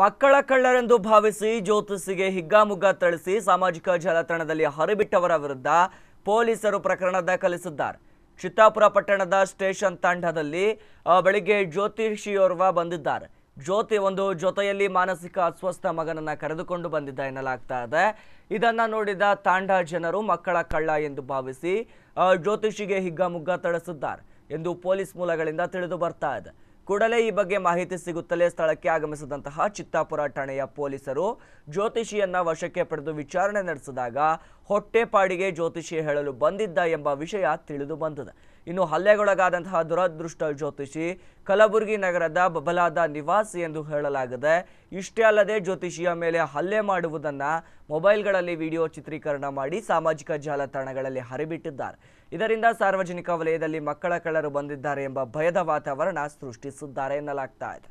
ಮಕ್ಕಳ ಕಳ್ಳರೆಂದು ಭಾವಿಸಿ ಜ್ಯೋತಿಷಿಗೆ ಹಿಗ್ಗಾಮುಗ್ಗ ತಳಿಸಿ ಸಾಮಾಜಿಕ ಜಾಲತಾಣದಲ್ಲಿ ಹರಿಬಿಟ್ಟವರ ವಿರುದ್ಧ ಪೊಲೀಸರು ಪ್ರಕರಣ ದಾಖಲಿಸಿದ್ದಾರೆ ಚಿತ್ತಾಪುರ ಪಟ್ಟಣದ ಸ್ಟೇಷನ್ ತಾಂಡದಲ್ಲಿ ಬೆಳಿಗ್ಗೆ ಜ್ಯೋತಿಷಿಯೋರ್ವ ಬಂದಿದ್ದಾರೆ ಜ್ಯೋತಿ ಒಂದು ಜೊತೆಯಲ್ಲಿ ಮಾನಸಿಕ ಅಸ್ವಸ್ಥ ಮಗನನ್ನ ಕರೆದುಕೊಂಡು ಬಂದಿದ್ದ ಎನ್ನಲಾಗ್ತಾ ಇದೆ ಇದನ್ನ ನೋಡಿದ ತಾಂಡ ಜನರು ಮಕ್ಕಳ ಕಳ್ಳ ಎಂದು ಭಾವಿಸಿ ಜ್ಯೋತಿಷಿಗೆ ಹಿಗ್ಗಾಮುಗ್ಗ ಥಳಿಸಿದ್ದಾರೆ ಎಂದು ಪೊಲೀಸ್ ಮೂಲಗಳಿಂದ ತಿಳಿದು ಬರ್ತಾ ಇದೆ ಕೂಡಲೇ ಈ ಬಗ್ಗೆ ಮಾಹಿತಿ ಸಿಗುತ್ತಲೇ ಸ್ಥಳಕ್ಕೆ ಆಗಮಿಸಿದಂತಹ ಚಿತ್ತಾಪುರ ಠಾಣೆಯ ಪೊಲೀಸರು ಜ್ಯೋತಿಷಿಯನ್ನ ವಶಕ್ಕೆ ಪಡೆದು ವಿಚಾರಣೆ ನಡೆಸಿದಾಗ ಹೊಟ್ಟೆಪಾಡಿಗೆ ಜ್ಯೋತಿಷಿ ಹೇಳಲು ಬಂದಿದ್ದ ಎಂಬ ವಿಷಯ ತಿಳಿದು ಬಂದಿದೆ ಇನ್ನು ಹಲ್ಲೆಗೊಳಗಾದಂತಹ ದುರದೃಷ್ಟ ಜ್ಯೋತಿಷಿ ಕಲಬುರಗಿ ನಗರದ ಬಬಲಾದ ನಿವಾಸಿ ಎಂದು ಹೇಳಲಾಗಿದೆ ಇಷ್ಟೇ ಅಲ್ಲದೆ ಜ್ಯೋತಿಷಿಯ ಮೇಲೆ ಹಲ್ಲೆ ಮಾಡುವುದನ್ನು ಮೊಬೈಲ್ಗಳಲ್ಲಿ ವಿಡಿಯೋ ಚಿತ್ರೀಕರಣ ಮಾಡಿ ಸಾಮಾಜಿಕ ಜಾಲತಾಣಗಳಲ್ಲಿ ಹರಿಬಿಟ್ಟಿದ್ದಾರೆ ಇದರಿಂದ ಸಾರ್ವಜನಿಕ ವಲಯದಲ್ಲಿ ಮಕ್ಕಳ ಕಳ್ಳರು ಬಂದಿದ್ದಾರೆ ಎಂಬ ಭಯದ ವಾತಾವರಣ ಸೃಷ್ಟಿಸಿದ್ದಾರೆ ಎನ್ನಲಾಗ್ತಾ ಇದೆ